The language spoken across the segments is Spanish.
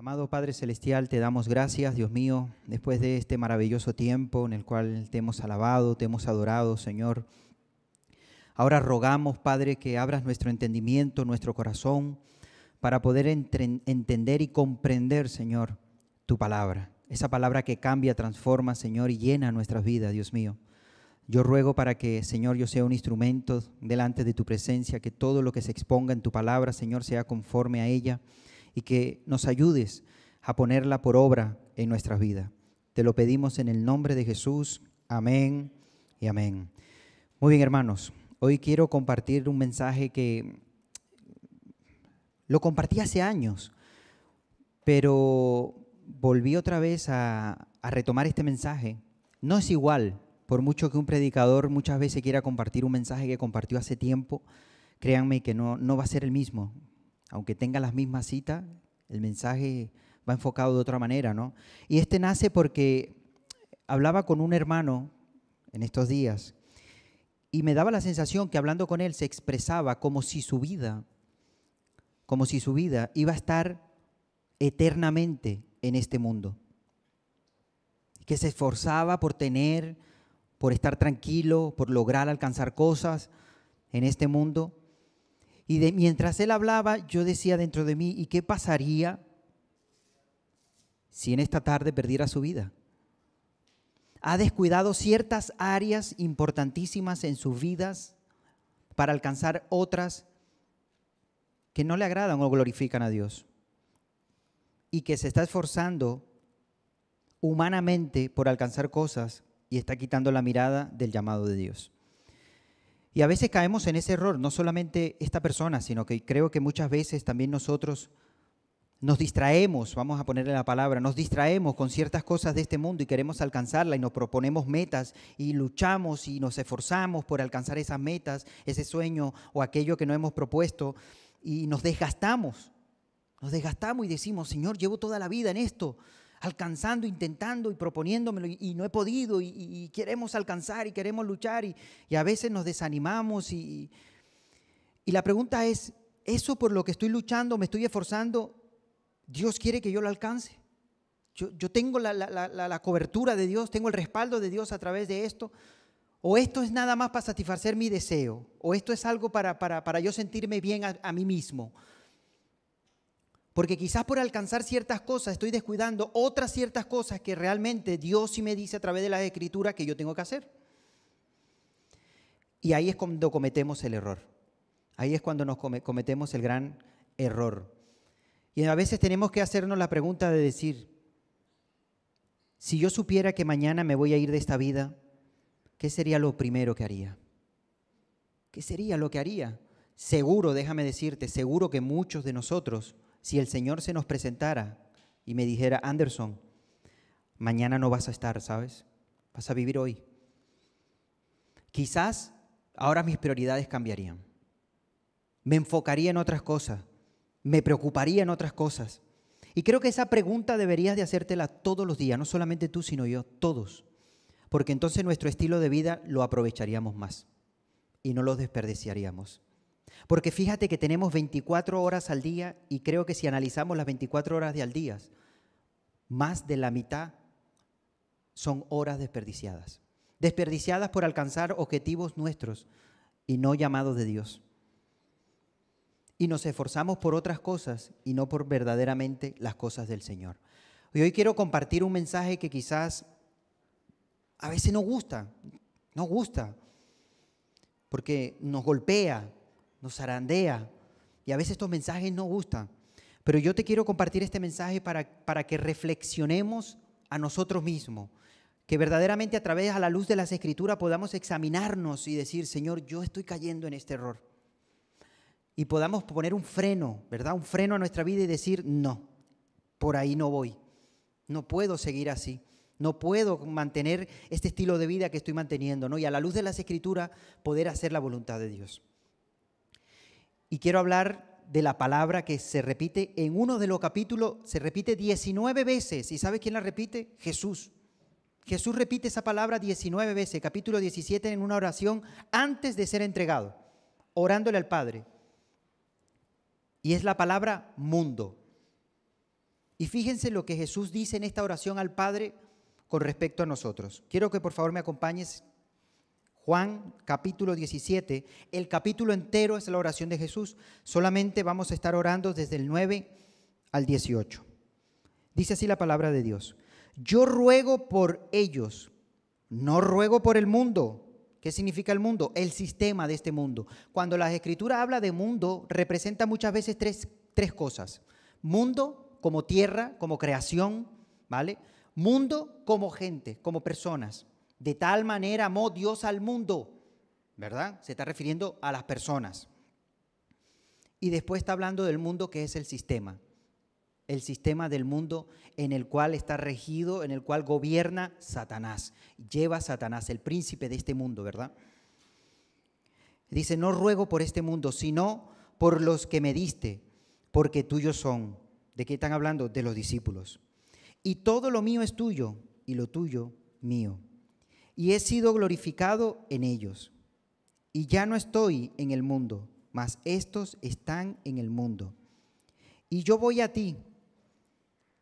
Amado Padre Celestial, te damos gracias, Dios mío, después de este maravilloso tiempo en el cual te hemos alabado, te hemos adorado, Señor. Ahora rogamos, Padre, que abras nuestro entendimiento, nuestro corazón, para poder entender y comprender, Señor, tu palabra. Esa palabra que cambia, transforma, Señor, y llena nuestras vidas, Dios mío. Yo ruego para que, Señor, yo sea un instrumento delante de tu presencia, que todo lo que se exponga en tu palabra, Señor, sea conforme a ella y que nos ayudes a ponerla por obra en nuestras vidas. Te lo pedimos en el nombre de Jesús. Amén y amén. Muy bien, hermanos. Hoy quiero compartir un mensaje que lo compartí hace años, pero volví otra vez a, retomar este mensaje. No es igual, por mucho que un predicador muchas veces quiera compartir un mensaje que compartió hace tiempo, créanme que no, no va a ser el mismo. Aunque tenga las mismas citas, el mensaje va enfocado de otra manera, ¿no? Y este nace porque hablaba con un hermano en estos días y me daba la sensación que hablando con él se expresaba como si su vida, como si su vida iba a estar eternamente en este mundo. Que se esforzaba por tener, por estar tranquilo, por lograr alcanzar cosas en este mundo, y mientras él hablaba, yo decía dentro de mí, ¿y qué pasaría si en esta tarde perdiera su vida? Ha descuidado ciertas áreas importantísimas en sus vidas para alcanzar otras que no le agradan o glorifican a Dios y que se está esforzando humanamente por alcanzar cosas y está quitando la mirada del llamado de Dios. Y a veces caemos en ese error, no solamente esta persona, sino que creo que muchas veces también nosotros nos distraemos, vamos a ponerle la palabra, nos distraemos con ciertas cosas de este mundo y queremos alcanzarla y nos proponemos metas y luchamos y nos esforzamos por alcanzar esas metas, ese sueño o aquello que no hemos propuesto y nos desgastamos. Nos desgastamos y decimos, Señor, llevo toda la vida en esto, alcanzando, intentando y proponiéndomelo y, no he podido y, queremos alcanzar y queremos luchar y, a veces nos desanimamos y, y la pregunta es, ¿eso por lo que estoy luchando, me estoy esforzando, Dios quiere que yo lo alcance? Yo, tengo la, la, cobertura de Dios, tengo el respaldo de Dios a través de esto. O esto es nada más para satisfacer mi deseo, o esto es algo para, para, para yo sentirme bien a, a mí mismo. Porque quizás por alcanzar ciertas cosas estoy descuidando otras ciertas cosas que realmente Dios sí me dice a través de la escritura que yo tengo que hacer. Y ahí es cuando cometemos el error. Ahí es cuando nos cometemos el gran error. Y a veces tenemos que hacernos la pregunta de decir, si yo supiera que mañana me voy a ir de esta vida, ¿qué sería lo primero que haría? ¿Qué sería lo que haría? Seguro, déjame decirte, seguro que muchos de nosotros si el Señor se nos presentara y me dijera, Anderson, mañana no vas a estar, ¿sabes? Vas a vivir hoy. Quizás ahora mis prioridades cambiarían. Me enfocaría en otras cosas. Me preocuparía en otras cosas. Y creo que esa pregunta deberías de hacértela todos los días, no solamente tú, sino yo, todos. Porque entonces nuestro estilo de vida lo aprovecharíamos más y no lo desperdiciaríamos. Porque fíjate que tenemos 24 horas al día y creo que si analizamos las 24 horas de al día, más de la mitad son horas desperdiciadas. Desperdiciadas por alcanzar objetivos nuestros y no llamados de Dios. Y nos esforzamos por otras cosas y no por verdaderamente las cosas del Señor. Y hoy quiero compartir un mensaje que quizás a veces no gusta, no gusta, porque nos golpea, nos zarandea. Y a veces estos mensajes no gustan. Pero yo te quiero compartir este mensaje para, para que reflexionemos a nosotros mismos. Que verdaderamente a través, a la luz de las escrituras, podamos examinarnos y decir, Señor, yo estoy cayendo en este error. Y podamos poner un freno, ¿verdad? Un freno a nuestra vida y decir, no, por ahí no voy. No puedo seguir así. No puedo mantener este estilo de vida que estoy manteniendo, ¿no? Y a la luz de las escrituras, poder hacer la voluntad de Dios y quiero hablar de la palabra que se repite en uno de los capítulos, se repite 19 veces. ¿Y sabes quién la repite? Jesús. Jesús repite esa palabra 19 veces, capítulo 17, en una oración antes de ser entregado, orándole al Padre. Y es la palabra mundo. Y fíjense lo que Jesús dice en esta oración al Padre con respecto a nosotros. Quiero que por favor me acompañes Juan capítulo 17, el capítulo entero es la oración de Jesús. Solamente vamos a estar orando desde el 9 al 18. Dice así la palabra de Dios. Yo ruego por ellos, no ruego por el mundo. ¿Qué significa el mundo? El sistema de este mundo. Cuando la escritura habla de mundo, representa muchas veces tres, tres cosas. Mundo como tierra, como creación, ¿vale? Mundo como gente, como personas. De tal manera amó Dios al mundo, ¿verdad? Se está refiriendo a las personas. Y después está hablando del mundo que es el sistema. El sistema del mundo en el cual está regido, en el cual gobierna Satanás. Lleva Satanás, el príncipe de este mundo, ¿verdad? Dice, no ruego por este mundo, sino por los que me diste, porque tuyos son. ¿De qué están hablando? De los discípulos. Y todo lo mío es tuyo y lo tuyo mío y he sido glorificado en ellos. Y ya no estoy en el mundo, mas estos están en el mundo. Y yo voy a ti,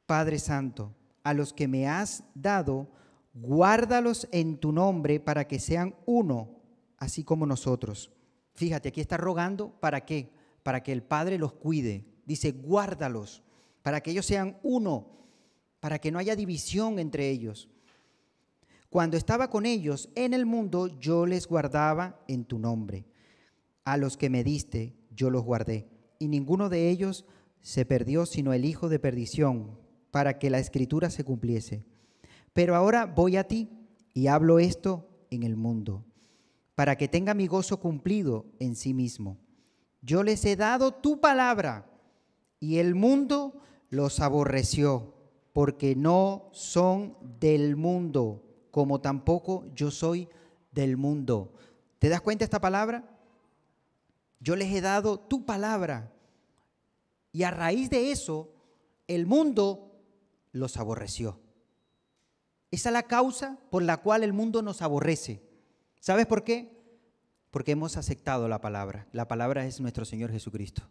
Padre Santo, a los que me has dado, guárdalos en tu nombre para que sean uno, así como nosotros. Fíjate, aquí está rogando para qué? Para que el Padre los cuide. Dice, guárdalos, para que ellos sean uno, para que no haya división entre ellos cuando estaba con ellos en el mundo, yo les guardaba en tu nombre. A los que me diste, yo los guardé. Y ninguno de ellos se perdió, sino el hijo de perdición, para que la escritura se cumpliese. Pero ahora voy a ti y hablo esto en el mundo, para que tenga mi gozo cumplido en sí mismo. Yo les he dado tu palabra y el mundo los aborreció, porque no son del mundo como tampoco yo soy del mundo. ¿Te das cuenta esta palabra? Yo les he dado tu palabra. Y a raíz de eso, el mundo los aborreció. Esa es la causa por la cual el mundo nos aborrece. ¿Sabes por qué? Porque hemos aceptado la palabra. La palabra es nuestro Señor Jesucristo.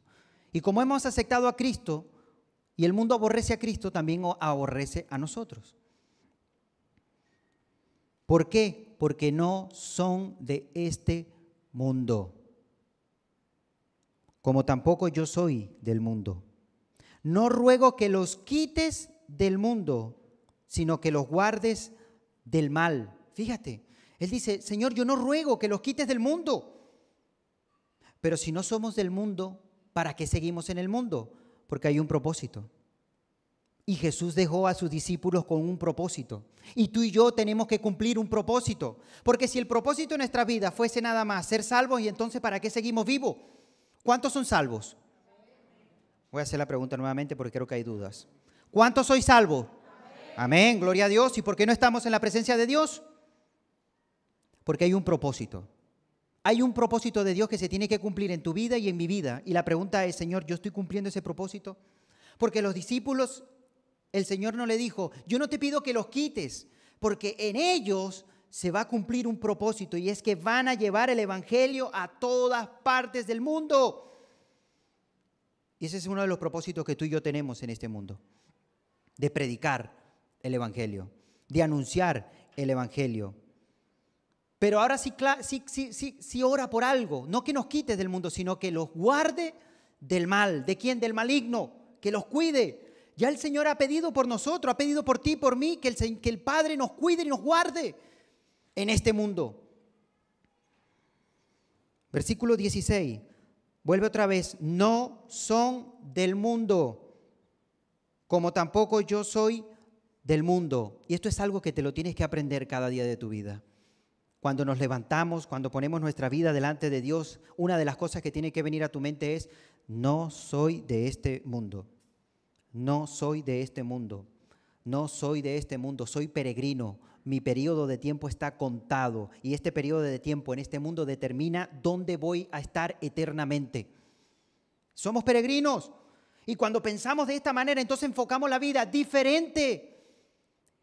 Y como hemos aceptado a Cristo y el mundo aborrece a Cristo, también aborrece a nosotros. ¿Por qué? Porque no son de este mundo, como tampoco yo soy del mundo. No ruego que los quites del mundo, sino que los guardes del mal. Fíjate, él dice, Señor, yo no ruego que los quites del mundo. Pero si no somos del mundo, ¿para qué seguimos en el mundo? Porque hay un propósito. Y Jesús dejó a sus discípulos con un propósito. Y tú y yo tenemos que cumplir un propósito. Porque si el propósito de nuestra vida fuese nada más ser salvos, ¿y entonces para qué seguimos vivos? ¿Cuántos son salvos? Voy a hacer la pregunta nuevamente porque creo que hay dudas. ¿Cuántos soy salvos? Amén, gloria a Dios. ¿Y por qué no estamos en la presencia de Dios? Porque hay un propósito. Hay un propósito de Dios que se tiene que cumplir en tu vida y en mi vida. Y la pregunta es, Señor, ¿yo estoy cumpliendo ese propósito? Porque los discípulos el Señor no le dijo, yo no te pido que los quites, porque en ellos se va a cumplir un propósito y es que van a llevar el Evangelio a todas partes del mundo. Y ese es uno de los propósitos que tú y yo tenemos en este mundo, de predicar el Evangelio, de anunciar el Evangelio. Pero ahora sí, sí, sí, ora por algo, no que nos quites del mundo, sino que los guarde del mal. ¿De quién? Del maligno, que los cuide. Ya el Señor ha pedido por nosotros, ha pedido por ti, por mí, que el, que el Padre nos cuide y nos guarde en este mundo. Versículo 16. Vuelve otra vez. No son del mundo, como tampoco yo soy del mundo. Y esto es algo que te lo tienes que aprender cada día de tu vida. Cuando nos levantamos, cuando ponemos nuestra vida delante de Dios, una de las cosas que tiene que venir a tu mente es, no soy de este mundo. No soy de este mundo. No soy de este mundo, soy peregrino. Mi periodo de tiempo está contado y este periodo de tiempo en este mundo determina dónde voy a estar eternamente. Somos peregrinos y cuando pensamos de esta manera entonces enfocamos la vida diferente.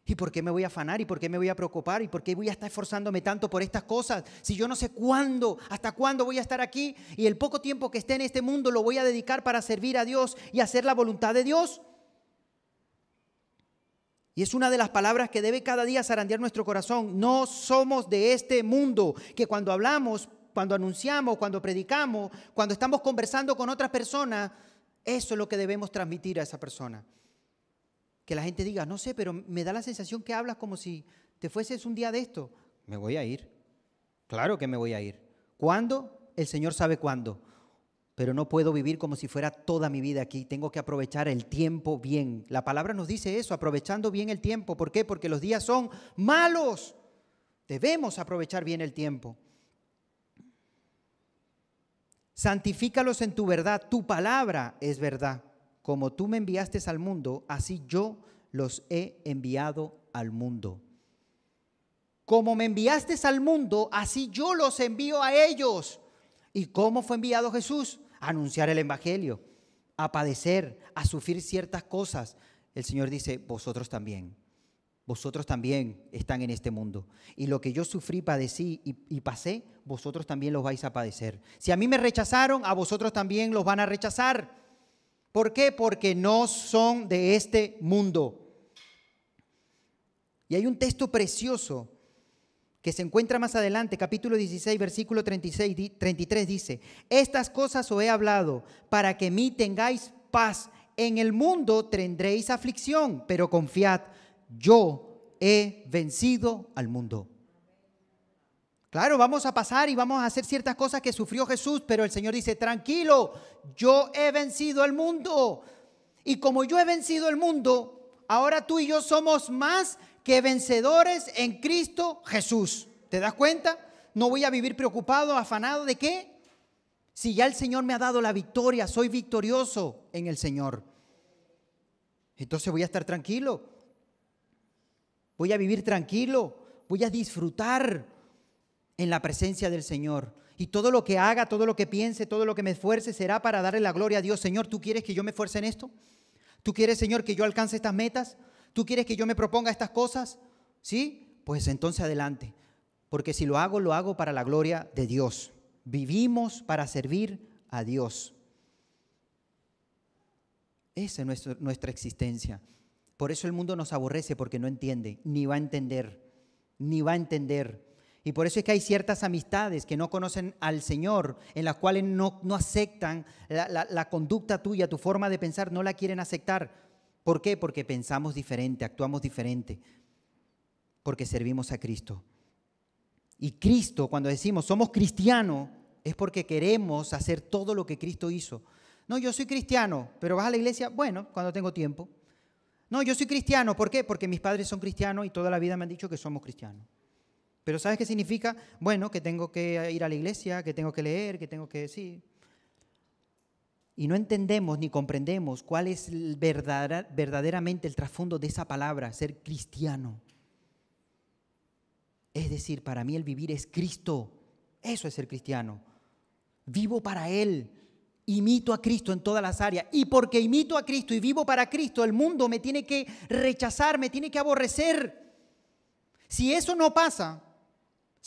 ¿Y por qué me voy a afanar? ¿Y por qué me voy a preocupar? ¿Y por qué voy a estar esforzándome tanto por estas cosas? Si yo no sé cuándo, hasta cuándo voy a estar aquí y el poco tiempo que esté en este mundo lo voy a dedicar para servir a Dios y hacer la voluntad de Dios. Y es una de las palabras que debe cada día zarandear nuestro corazón. No somos de este mundo, que cuando hablamos, cuando anunciamos, cuando predicamos, cuando estamos conversando con otras personas, eso es lo que debemos transmitir a esa persona que la gente diga, no sé, pero me da la sensación que hablas como si te fueses un día de esto. Me voy a ir. Claro que me voy a ir. ¿Cuándo? El Señor sabe cuándo. Pero no puedo vivir como si fuera toda mi vida aquí. Tengo que aprovechar el tiempo bien. La palabra nos dice eso, aprovechando bien el tiempo. ¿Por qué? Porque los días son malos. Debemos aprovechar bien el tiempo. Santifícalos en tu verdad. Tu palabra es verdad como tú me enviaste al mundo, así yo los he enviado al mundo. Como me enviaste al mundo, así yo los envío a ellos. ¿Y cómo fue enviado Jesús? A anunciar el Evangelio, a padecer, a sufrir ciertas cosas. El Señor dice, vosotros también, vosotros también están en este mundo. Y lo que yo sufrí, padecí y, pasé, vosotros también los vais a padecer. Si a mí me rechazaron, a vosotros también los van a rechazar. ¿Por qué? Porque no son de este mundo. Y hay un texto precioso que se encuentra más adelante, capítulo 16, versículo 33 dice, estas cosas os he hablado para que mí tengáis paz. En el mundo tendréis aflicción, pero confiad, yo he vencido al mundo. Claro, vamos a pasar y vamos a hacer ciertas cosas que sufrió Jesús, pero el Señor dice, tranquilo, yo he vencido el mundo. Y como yo he vencido el mundo, ahora tú y yo somos más que vencedores en Cristo Jesús. ¿Te das cuenta? No voy a vivir preocupado, afanado de qué. Si ya el Señor me ha dado la victoria, soy victorioso en el Señor. Entonces voy a estar tranquilo. Voy a vivir tranquilo. Voy a disfrutar en la presencia del Señor. Y todo lo que haga, todo lo que piense, todo lo que me esfuerce será para darle la gloria a Dios. Señor, ¿tú quieres que yo me esfuerce en esto? ¿Tú quieres, Señor, que yo alcance estas metas? ¿Tú quieres que yo me proponga estas cosas? ¿Sí? Pues entonces adelante. Porque si lo hago, lo hago para la gloria de Dios. Vivimos para servir a Dios. Esa es nuestra, nuestra existencia. Por eso el mundo nos aborrece porque no entiende, ni va a entender, ni va a entender y por eso es que hay ciertas amistades que no conocen al Señor, en las cuales no, no aceptan la, la conducta tuya, tu forma de pensar, no la quieren aceptar. ¿Por qué? Porque pensamos diferente, actuamos diferente, porque servimos a Cristo. Y Cristo, cuando decimos somos cristianos, es porque queremos hacer todo lo que Cristo hizo. No, yo soy cristiano, pero vas a la iglesia, bueno, cuando tengo tiempo. No, yo soy cristiano, ¿por qué? Porque mis padres son cristianos y toda la vida me han dicho que somos cristianos. Pero ¿sabes qué significa? Bueno, que tengo que ir a la iglesia, que tengo que leer, que tengo que decir. Y no entendemos ni comprendemos cuál es verdaderamente el trasfondo de esa palabra, ser cristiano. Es decir, para mí el vivir es Cristo. Eso es ser cristiano. Vivo para Él. Imito a Cristo en todas las áreas. Y porque imito a Cristo y vivo para Cristo, el mundo me tiene que rechazar, me tiene que aborrecer. Si eso no pasa,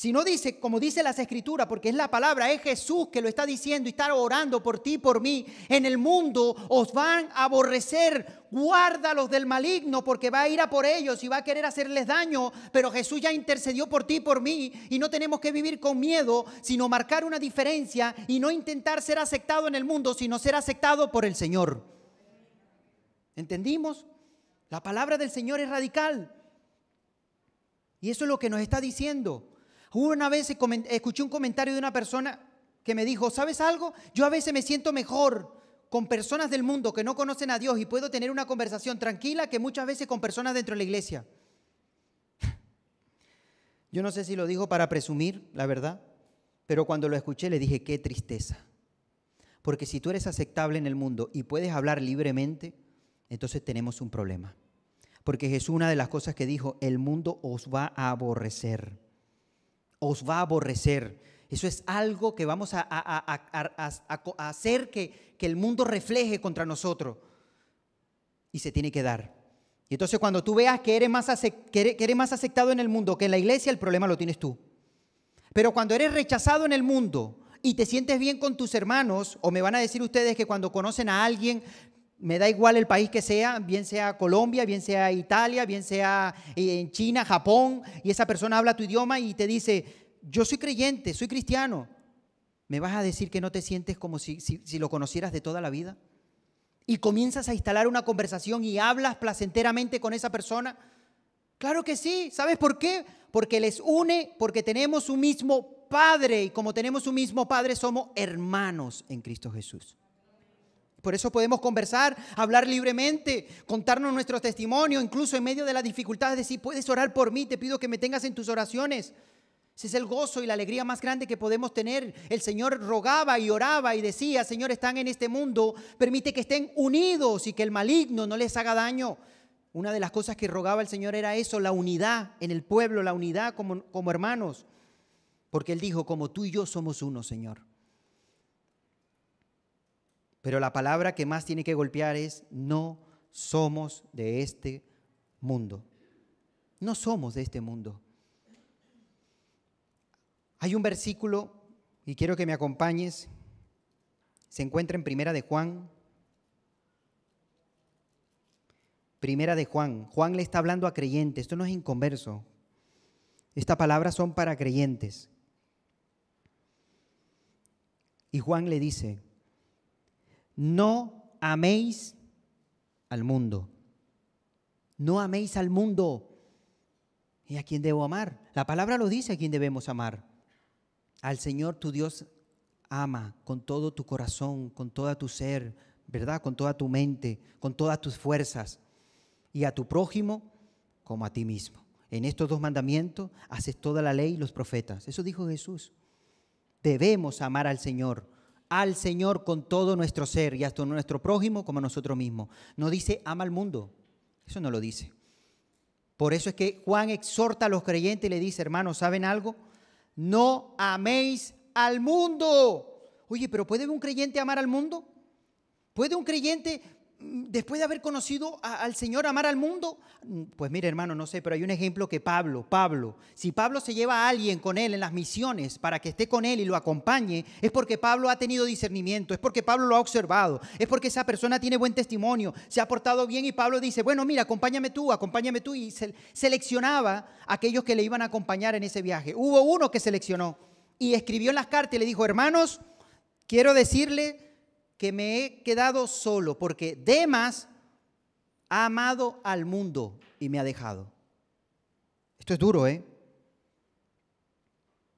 si no dice, como dice las escrituras, porque es la palabra, es Jesús que lo está diciendo y está orando por ti, por mí, en el mundo os van a aborrecer, guárdalos del maligno porque va a ir a por ellos y va a querer hacerles daño, pero Jesús ya intercedió por ti, por mí, y no tenemos que vivir con miedo, sino marcar una diferencia y no intentar ser aceptado en el mundo, sino ser aceptado por el Señor. ¿Entendimos? La palabra del Señor es radical. Y eso es lo que nos está diciendo una vez escuché un comentario de una persona que me dijo, ¿sabes algo? Yo a veces me siento mejor con personas del mundo que no conocen a Dios y puedo tener una conversación tranquila que muchas veces con personas dentro de la iglesia. Yo no sé si lo dijo para presumir, la verdad, pero cuando lo escuché le dije, qué tristeza. Porque si tú eres aceptable en el mundo y puedes hablar libremente, entonces tenemos un problema. Porque Jesús una de las cosas que dijo, el mundo os va a aborrecer os va a aborrecer. Eso es algo que vamos a, hacer que, que el mundo refleje contra nosotros. Y se tiene que dar. Y entonces cuando tú veas que eres, más que eres más aceptado en el mundo que en la iglesia, el problema lo tienes tú. Pero cuando eres rechazado en el mundo y te sientes bien con tus hermanos, o me van a decir ustedes que cuando conocen a alguien me da igual el país que sea, bien sea Colombia, bien sea Italia, bien sea eh, en China, Japón, y esa persona habla tu idioma y te dice, yo soy creyente, soy cristiano. ¿Me vas a decir que no te sientes como si, si lo conocieras de toda la vida? Y comienzas a instalar una conversación y hablas placenteramente con esa persona. Claro que sí, ¿sabes por qué? Porque les une, porque tenemos un mismo Padre y como tenemos un mismo Padre somos hermanos en Cristo Jesús. Por eso podemos conversar, hablar libremente, contarnos nuestro testimonio, incluso en medio de las dificultades, decir, puedes orar por mí, te pido que me tengas en tus oraciones. Ese es el gozo y la alegría más grande que podemos tener. El Señor rogaba y oraba y decía, Señor, están en este mundo, permite que estén unidos y que el maligno no les haga daño. Una de las cosas que rogaba el Señor era eso, la unidad en el pueblo, la unidad como, como hermanos. Porque Él dijo, como tú y yo somos uno, Señor. Pero la palabra que más tiene que golpear es no somos de este mundo. No somos de este mundo. Hay un versículo, y quiero que me acompañes, se encuentra en Primera de Juan. Primera de Juan. Juan le está hablando a creyentes, esto no es inconverso. Estas palabras son para creyentes. Y Juan le dice, no améis al mundo. No améis al mundo. ¿Y a quién debo amar? La palabra lo dice a quién debemos amar. Al Señor tu Dios ama con todo tu corazón, con todo tu ser, ¿verdad? Con toda tu mente, con todas tus fuerzas. Y a tu prójimo como a ti mismo. En estos dos mandamientos haces toda la ley y los profetas. Eso dijo Jesús. Debemos amar al Señor al Señor con todo nuestro ser y hasta nuestro prójimo como nosotros mismos. No dice ama al mundo. Eso no lo dice. Por eso es que Juan exhorta a los creyentes y le dice, hermanos, ¿saben algo? No améis al mundo. Oye, pero ¿puede un creyente amar al mundo? ¿Puede un creyente después de haber conocido al Señor, amar al mundo? Pues mire, hermano, no sé, pero hay un ejemplo que Pablo, Pablo, si Pablo se lleva a alguien con él en las misiones para que esté con él y lo acompañe, es porque Pablo ha tenido discernimiento, es porque Pablo lo ha observado, es porque esa persona tiene buen testimonio, se ha portado bien y Pablo dice, bueno, mira, acompáñame tú, acompáñame tú, y seleccionaba a aquellos que le iban a acompañar en ese viaje. Hubo uno que seleccionó y escribió en las cartas y le dijo, hermanos, quiero decirle que me he quedado solo, porque Demas ha amado al mundo y me ha dejado. Esto es duro, ¿eh?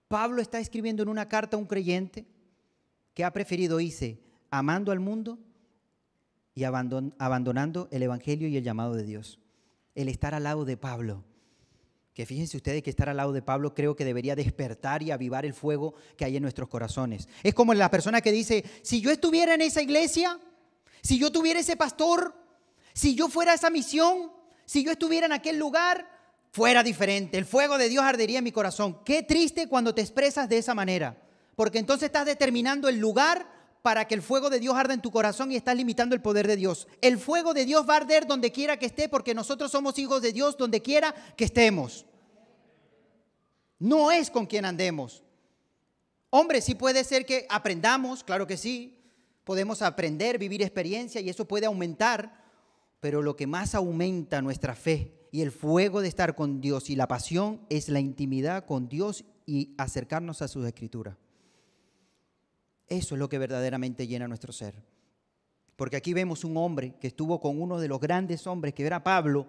Pablo está escribiendo en una carta a un creyente que ha preferido irse amando al mundo y abandonando el Evangelio y el llamado de Dios. El estar al lado de Pablo que fíjense ustedes que estar al lado de Pablo creo que debería despertar y avivar el fuego que hay en nuestros corazones. Es como la persona que dice, si yo estuviera en esa iglesia, si yo tuviera ese pastor, si yo fuera a esa misión, si yo estuviera en aquel lugar, fuera diferente. El fuego de Dios ardería en mi corazón. Qué triste cuando te expresas de esa manera, porque entonces estás determinando el lugar para que el fuego de Dios arda en tu corazón y estás limitando el poder de Dios. El fuego de Dios va a arder donde quiera que esté, porque nosotros somos hijos de Dios donde quiera que estemos. No es con quien andemos. Hombre, sí puede ser que aprendamos, claro que sí. Podemos aprender, vivir experiencia y eso puede aumentar. Pero lo que más aumenta nuestra fe y el fuego de estar con Dios y la pasión es la intimidad con Dios y acercarnos a sus escrituras. Eso es lo que verdaderamente llena nuestro ser. Porque aquí vemos un hombre que estuvo con uno de los grandes hombres, que era Pablo,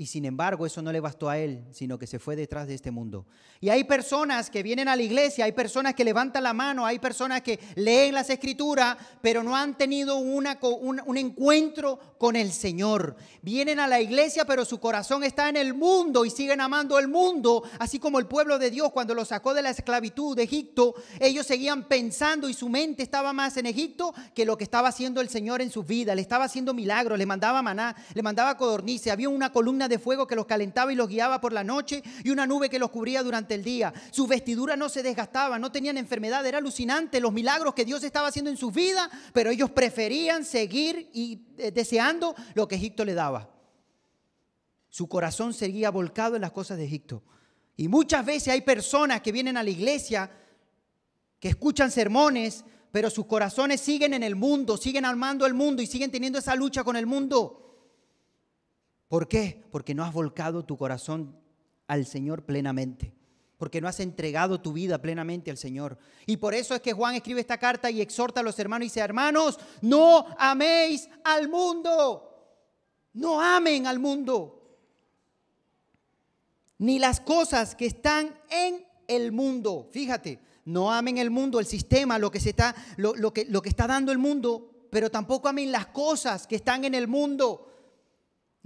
y sin embargo, eso no le bastó a él, sino que se fue detrás de este mundo. Y hay personas que vienen a la iglesia, hay personas que levantan la mano, hay personas que leen las escrituras, pero no han tenido una, un, encuentro con el Señor. Vienen a la iglesia, pero su corazón está en el mundo y siguen amando el mundo, así como el pueblo de Dios cuando lo sacó de la esclavitud de Egipto, ellos seguían pensando y su mente estaba más en Egipto que lo que estaba haciendo el Señor en su vida Le estaba haciendo milagros, le mandaba maná, le mandaba codornices, había una columna de fuego que los calentaba y los guiaba por la noche y una nube que los cubría durante el día. su vestidura no se desgastaba no tenían enfermedad, era alucinante los milagros que Dios estaba haciendo en su vida pero ellos preferían seguir y eh, deseando lo que Egipto le daba. Su corazón seguía volcado en las cosas de Egipto. Y muchas veces hay personas que vienen a la iglesia, que escuchan sermones, pero sus corazones siguen en el mundo, siguen armando el mundo y siguen teniendo esa lucha con el mundo. ¿Por qué? Porque no has volcado tu corazón al Señor plenamente, porque no has entregado tu vida plenamente al Señor. Y por eso es que Juan escribe esta carta y exhorta a los hermanos y dice, hermanos, no améis al mundo, no amen al mundo, ni las cosas que están en el mundo. Fíjate, no amen el mundo, el sistema, lo que, se está, lo, que está dando el mundo, pero tampoco amen las cosas que están en el mundo.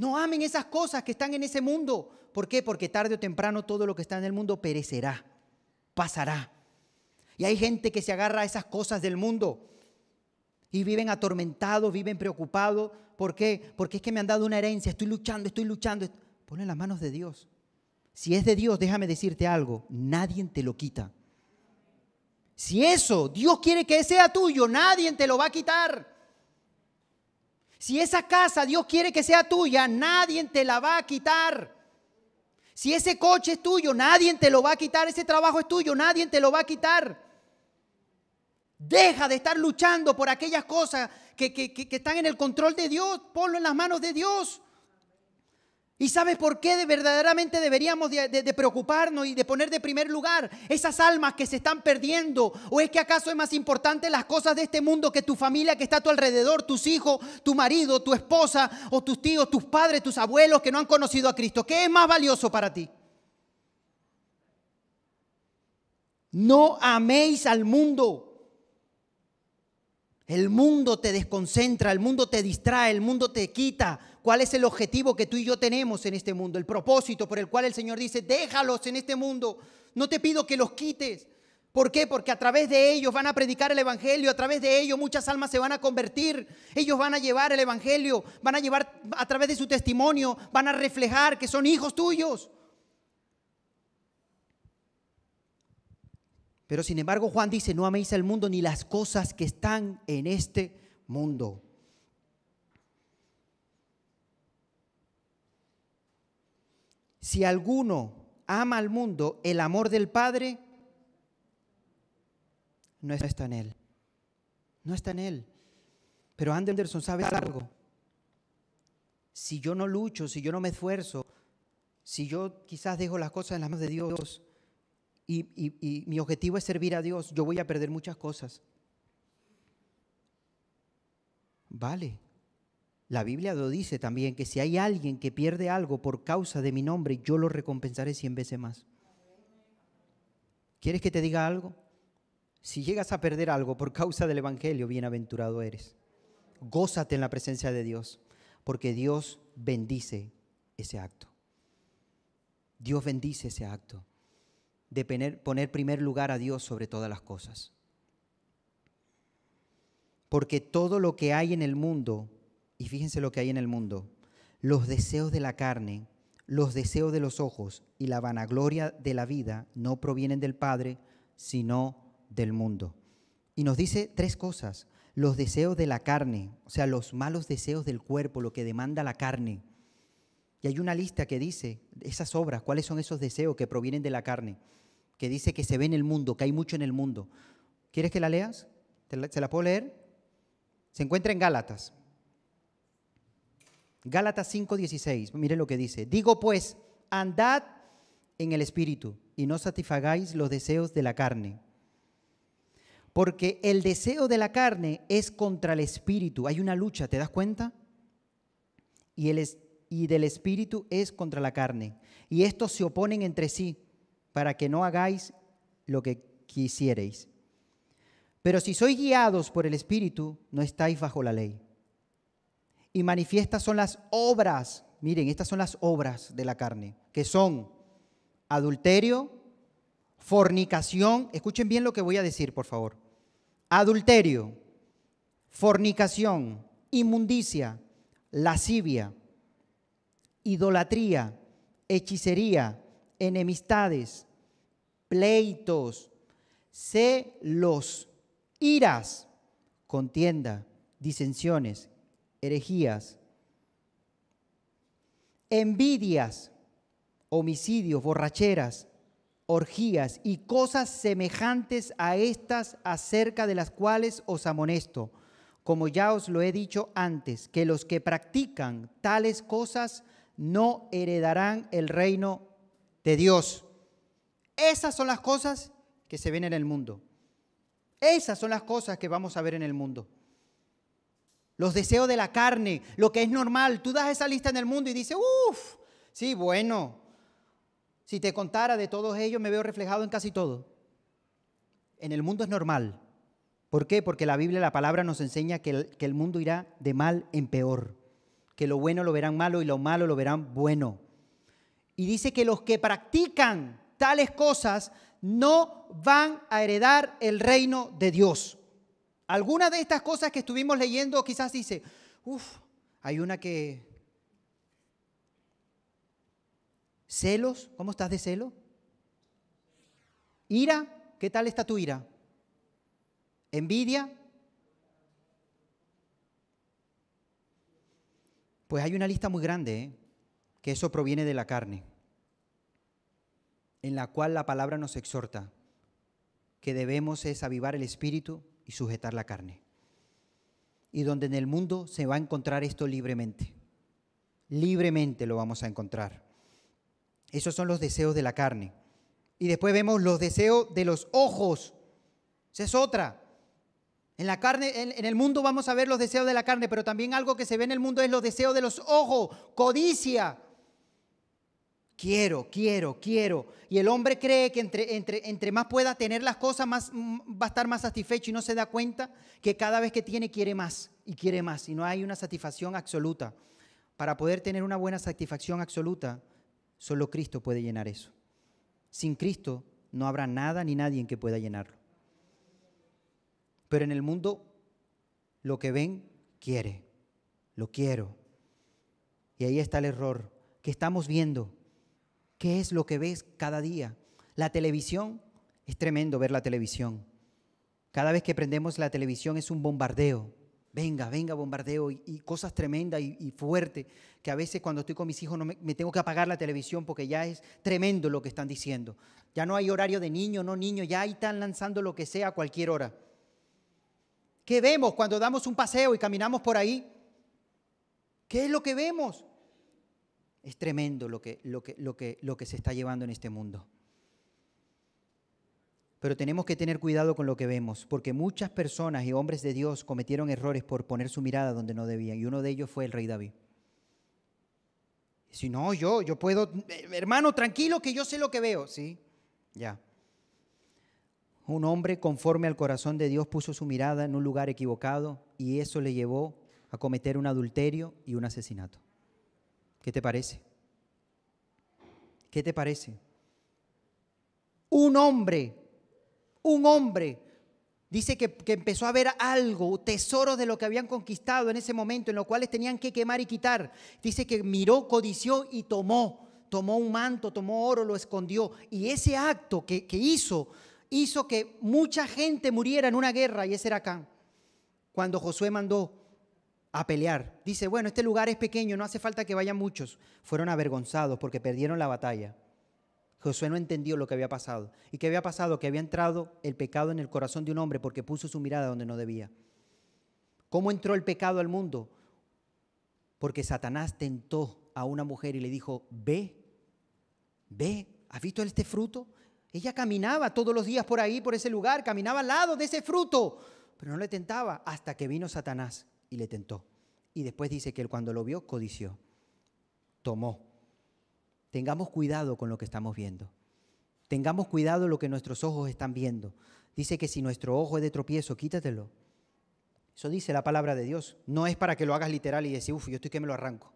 No amen esas cosas que están en ese mundo. ¿Por qué? Porque tarde o temprano todo lo que está en el mundo perecerá, pasará. Y hay gente que se agarra a esas cosas del mundo y viven atormentados, viven preocupados. ¿Por qué? Porque es que me han dado una herencia, estoy luchando, estoy luchando. Ponle las manos de Dios. Si es de Dios, déjame decirte algo, nadie te lo quita. Si eso Dios quiere que sea tuyo, nadie te lo va a quitar. Si esa casa Dios quiere que sea tuya, nadie te la va a quitar. Si ese coche es tuyo, nadie te lo va a quitar. Ese trabajo es tuyo, nadie te lo va a quitar. Deja de estar luchando por aquellas cosas que, que, que, están en el control de Dios. Ponlo en las manos de Dios. ¿Y sabes por qué de verdaderamente deberíamos de, preocuparnos y de poner de primer lugar esas almas que se están perdiendo? ¿O es que acaso es más importante las cosas de este mundo que tu familia que está a tu alrededor, tus hijos, tu marido, tu esposa o tus tíos, tus padres, tus abuelos que no han conocido a Cristo? ¿Qué es más valioso para ti? No améis al mundo el mundo te desconcentra, el mundo te distrae, el mundo te quita. ¿Cuál es el objetivo que tú y yo tenemos en este mundo? El propósito por el cual el Señor dice, déjalos en este mundo. No te pido que los quites. ¿Por qué? Porque a través de ellos van a predicar el Evangelio, a través de ellos muchas almas se van a convertir, ellos van a llevar el Evangelio, van a llevar a través de su testimonio, van a reflejar que son hijos tuyos. Pero sin embargo Juan dice, no améis al mundo ni las cosas que están en este mundo. Si alguno ama al mundo, el amor del Padre no está en él. No está en él. Pero Anderson sabe algo. Si yo no lucho, si yo no me esfuerzo, si yo quizás dejo las cosas en las manos de Dios, y, mi objetivo es servir a Dios, yo voy a perder muchas cosas. Vale, la Biblia lo dice también, que si hay alguien que pierde algo por causa de mi nombre, yo lo recompensaré cien veces más. ¿Quieres que te diga algo? Si llegas a perder algo por causa del Evangelio, bienaventurado eres. Gózate en la presencia de Dios, porque Dios bendice ese acto. Dios bendice ese acto de poner, primer lugar a Dios sobre todas las cosas. Porque todo lo que hay en el mundo, y fíjense lo que hay en el mundo, los deseos de la carne, los deseos de los ojos y la vanagloria de la vida no provienen del Padre, sino del mundo. Y nos dice tres cosas. Los deseos de la carne, o sea, los malos deseos del cuerpo, lo que demanda la carne. Y hay una lista que dice esas obras, cuáles son esos deseos que provienen de la carne que dice que se ve en el mundo, que hay mucho en el mundo. ¿Quieres que la leas? ¿Se la puedo leer? Se encuentra en Gálatas. Gálatas 5:16. Mire lo que dice. Digo pues, andad en el Espíritu y no satisfagáis los deseos de la carne. Porque el deseo de la carne es contra el Espíritu. Hay una lucha, ¿te das cuenta? Y, es, y del Espíritu es contra la carne. Y estos se oponen entre sí para que no hagáis lo que quisiereis. Pero si sois guiados por el Espíritu, no estáis bajo la ley. Y manifiestas son las obras, miren, estas son las obras de la carne, que son adulterio, fornicación, escuchen bien lo que voy a decir, por favor. Adulterio, fornicación, inmundicia, lascivia, idolatría, hechicería, enemistades, pleitos, celos, iras, contienda, disensiones, herejías, envidias, homicidios, borracheras, orgías y cosas semejantes a estas acerca de las cuales os amonesto, como ya os lo he dicho antes, que los que practican tales cosas no heredarán el reino de Dios. Esas son las cosas que se ven en el mundo. Esas son las cosas que vamos a ver en el mundo. Los deseos de la carne, lo que es normal. Tú das esa lista en el mundo y dices, uff, sí, bueno, si te contara de todos ellos me veo reflejado en casi todo. En el mundo es normal. ¿Por qué? Porque la Biblia, la palabra nos enseña que el, que el mundo irá de mal en peor, que lo bueno lo verán malo y lo malo lo verán bueno. Y dice que los que practican tales cosas no van a heredar el reino de Dios. Algunas de estas cosas que estuvimos leyendo quizás dice, uff, hay una que... Celos, ¿cómo estás de celo? Ira, ¿qué tal está tu ira? Envidia. Pues hay una lista muy grande, ¿eh? que eso proviene de la carne, en la cual la palabra nos exhorta que debemos es avivar el espíritu y sujetar la carne. Y donde en el mundo se va a encontrar esto libremente. Libremente lo vamos a encontrar. Esos son los deseos de la carne. Y después vemos los deseos de los ojos. Esa es otra. En la carne, en, el mundo vamos a ver los deseos de la carne, pero también algo que se ve en el mundo es los deseos de los ojos, codicia. Quiero, quiero, quiero. Y el hombre cree que entre, entre, entre más pueda tener las cosas, más mm, va a estar más satisfecho y no se da cuenta que cada vez que tiene quiere más y quiere más. Y no hay una satisfacción absoluta. Para poder tener una buena satisfacción absoluta, solo Cristo puede llenar eso. Sin Cristo no habrá nada ni nadie que pueda llenarlo. Pero en el mundo lo que ven quiere, lo quiero. Y ahí está el error que estamos viendo ¿Qué es lo que ves cada día? La televisión, es tremendo ver la televisión. Cada vez que prendemos la televisión es un bombardeo. Venga, venga, bombardeo y, cosas tremendas y, fuertes, que a veces cuando estoy con mis hijos no me, me, tengo que apagar la televisión porque ya es tremendo lo que están diciendo. Ya no hay horario de niño, no niño, ya ahí están lanzando lo que sea a cualquier hora. ¿Qué vemos cuando damos un paseo y caminamos por ahí? ¿Qué es lo que vemos? Es tremendo lo que, lo que, lo que, lo que se está llevando en este mundo. Pero tenemos que tener cuidado con lo que vemos, porque muchas personas y hombres de Dios cometieron errores por poner su mirada donde no debían, y uno de ellos fue el rey David. Si no, yo, yo puedo, eh, hermano, tranquilo que yo sé lo que veo, ¿sí? Ya. Un hombre conforme al corazón de Dios puso su mirada en un lugar equivocado y eso le llevó a cometer un adulterio y un asesinato. ¿Qué te parece? ¿Qué te parece? Un hombre, un hombre, dice que, empezó a ver algo, tesoros de lo que habían conquistado en ese momento, en los cuales tenían que quemar y quitar. Dice que miró, codició y tomó, tomó un manto, tomó oro, lo escondió. Y ese acto que, hizo, hizo que mucha gente muriera en una guerra, y ese era acá, Cuando Josué mandó a pelear. Dice, bueno, este lugar es pequeño, no hace falta que vayan muchos. Fueron avergonzados porque perdieron la batalla. Josué no entendió lo que había pasado. ¿Y qué había pasado? Que había entrado el pecado en el corazón de un hombre porque puso su mirada donde no debía. ¿Cómo entró el pecado al mundo? Porque Satanás tentó a una mujer y le dijo, ve, ve, ¿has visto este fruto? Ella caminaba todos los días por ahí, por ese lugar, caminaba al lado de ese fruto, pero no le tentaba hasta que vino Satanás y le tentó. Y después dice que él cuando lo vio, codició, tomó. Tengamos cuidado con lo que estamos viendo. Tengamos cuidado lo que nuestros ojos están viendo. Dice que si nuestro ojo es de tropiezo, quítatelo. Eso dice la palabra de Dios. No es para que lo hagas literal y decir, uff, yo estoy que me lo arranco.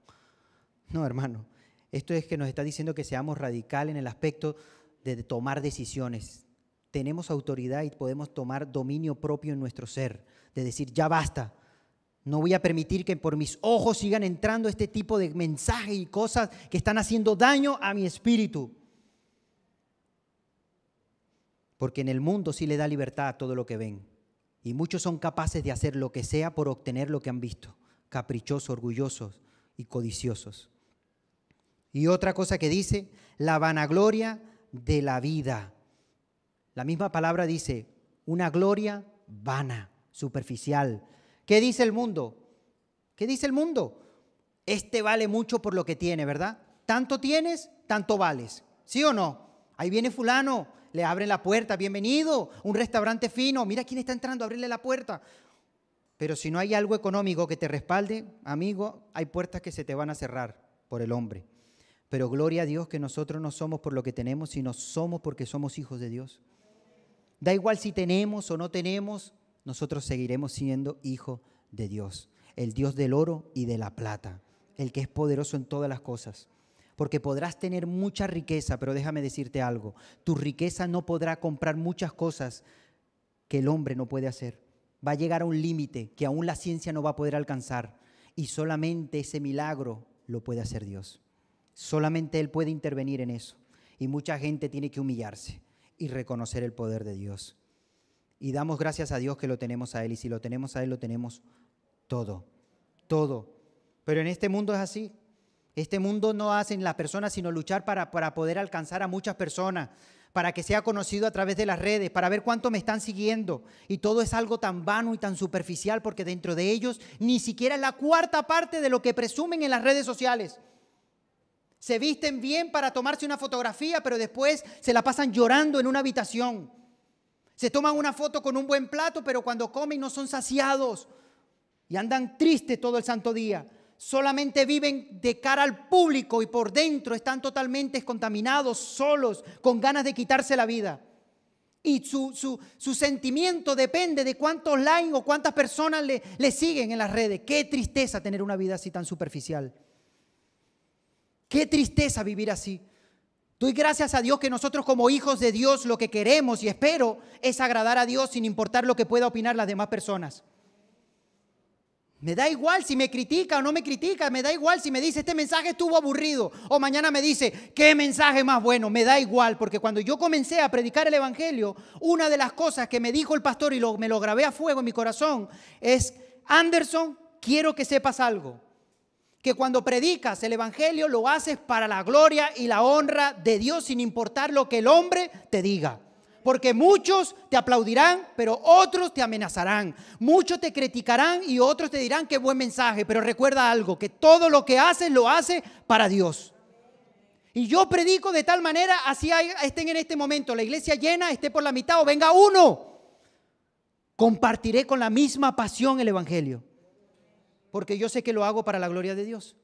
No, hermano. Esto es que nos está diciendo que seamos radical en el aspecto de tomar decisiones. Tenemos autoridad y podemos tomar dominio propio en nuestro ser, de decir, ya basta, no voy a permitir que por mis ojos sigan entrando este tipo de mensajes y cosas que están haciendo daño a mi espíritu. Porque en el mundo sí le da libertad a todo lo que ven. Y muchos son capaces de hacer lo que sea por obtener lo que han visto. Caprichosos, orgullosos y codiciosos. Y otra cosa que dice, la vanagloria de la vida. La misma palabra dice, una gloria vana, superficial ¿Qué dice el mundo? ¿Qué dice el mundo? Este vale mucho por lo que tiene, ¿verdad? Tanto tienes, tanto vales. ¿Sí o no? Ahí viene fulano, le abren la puerta, bienvenido, un restaurante fino, mira quién está entrando, abrirle la puerta. Pero si no hay algo económico que te respalde, amigo, hay puertas que se te van a cerrar por el hombre. Pero gloria a Dios que nosotros no somos por lo que tenemos, sino somos porque somos hijos de Dios. Da igual si tenemos o no tenemos, nosotros seguiremos siendo hijos de Dios, el Dios del oro y de la plata, el que es poderoso en todas las cosas. Porque podrás tener mucha riqueza, pero déjame decirte algo, tu riqueza no podrá comprar muchas cosas que el hombre no puede hacer. Va a llegar a un límite que aún la ciencia no va a poder alcanzar. Y solamente ese milagro lo puede hacer Dios. Solamente Él puede intervenir en eso. Y mucha gente tiene que humillarse y reconocer el poder de Dios. Y damos gracias a Dios que lo tenemos a Él. Y si lo tenemos a Él, lo tenemos todo. Todo. Pero en este mundo es así. Este mundo no hacen las personas sino luchar para, para poder alcanzar a muchas personas, para que sea conocido a través de las redes, para ver cuánto me están siguiendo. Y todo es algo tan vano y tan superficial porque dentro de ellos ni siquiera la cuarta parte de lo que presumen en las redes sociales. Se visten bien para tomarse una fotografía, pero después se la pasan llorando en una habitación se toman una foto con un buen plato, pero cuando comen no son saciados y andan tristes todo el santo día. Solamente viven de cara al público y por dentro están totalmente contaminados, solos, con ganas de quitarse la vida. Y su, sentimiento depende de cuántos likes o cuántas personas le, le siguen en las redes. Qué tristeza tener una vida así tan superficial. Qué tristeza vivir así. Doy gracias a Dios que nosotros como hijos de Dios lo que queremos y espero es agradar a Dios sin importar lo que pueda opinar las demás personas. Me da igual si me critica o no me critica, me da igual si me dice este mensaje estuvo aburrido o mañana me dice qué mensaje más bueno, me da igual porque cuando yo comencé a predicar el Evangelio, una de las cosas que me dijo el pastor y me lo grabé a fuego en mi corazón es, Anderson, quiero que sepas algo, que cuando predicas el Evangelio lo haces para la gloria y la honra de Dios sin importar lo que el hombre te diga. Porque muchos te aplaudirán, pero otros te amenazarán. Muchos te criticarán y otros te dirán qué buen mensaje. Pero recuerda algo, que todo lo que haces lo hace para Dios. Y yo predico de tal manera, así estén en este momento, la iglesia llena, esté por la mitad o venga uno. Compartiré con la misma pasión el Evangelio porque yo sé que lo hago para la gloria de Dios.